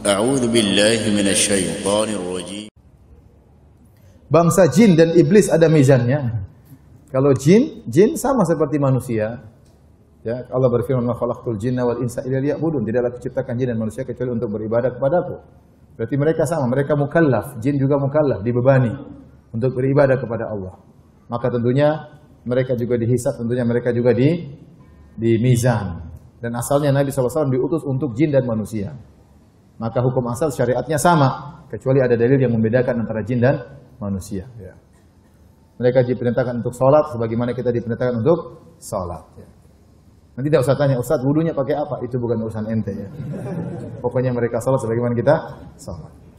A'udzu billahi minasyaitonir rajim. Bangsa jin dan iblis ada mizannya. Kalau jin, jin sama seperti manusia. Ya, Allah berfirman, "Ma khalaqtul jinna wal insa illa liya'budun." Tidaklah ciptakan jin dan manusia kecuali untuk beribadah kepadaku. Berarti mereka sama, mereka mukallaf. Jin juga mukallaf, dibebani untuk beribadah kepada Allah. Maka tentunya mereka juga dihisab, tentunya mereka juga di di mizan. Dan asalnya Nabi SAW diutus untuk jin dan manusia maka hukum asal syariatnya sama kecuali ada dalil yang membedakan antara jin dan manusia. Ya. Mereka diperintahkan untuk sholat sebagaimana kita diperintahkan untuk sholat. Ya. Nanti tidak usah tanya, Ustaz wudhunya pakai apa? Itu bukan urusan ente ya. Pokoknya mereka sholat sebagaimana kita sholat.